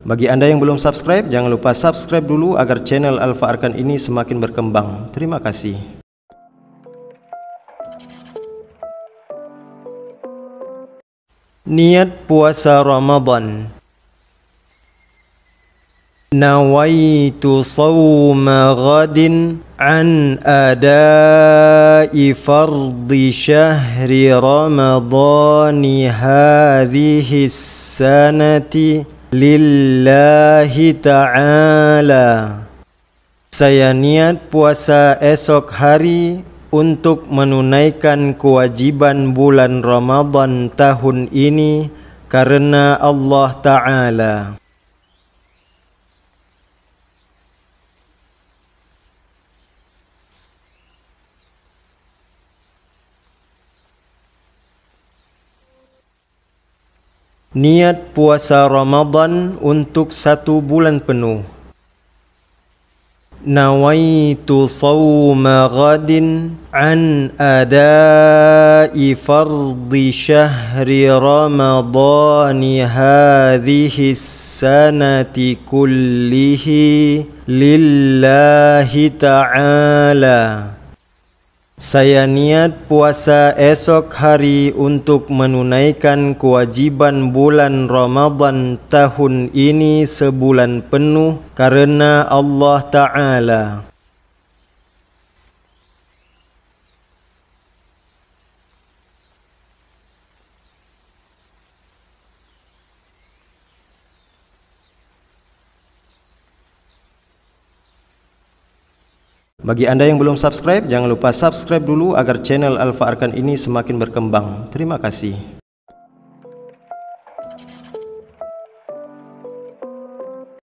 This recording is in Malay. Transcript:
Bagi anda yang belum subscribe, jangan lupa subscribe dulu agar channel Alfa Arkan ini semakin berkembang. Terima kasih. Niat puasa Ramadan Nawaitu sawma ghadin an adai fardhi syahri Ramadhani hadhihi sanati lillahi ta'ala saya niat puasa esok hari untuk menunaikan kewajiban bulan Ramadhan tahun ini karena Allah Ta'ala. Niat puasa Ramadan untuk satu bulan penuh. Nawaitu sawma ghadin an adai fardhi syahri Ramadan hadhihi sanati kullihi lillahi ta'ala. Saya niat puasa esok hari untuk menunaikan kewajiban bulan Ramadhan tahun ini sebulan penuh karena Allah Ta'ala. Bagi anda yang belum subscribe, jangan lupa subscribe dulu agar channel Alfa Arkan ini semakin berkembang. Terima kasih.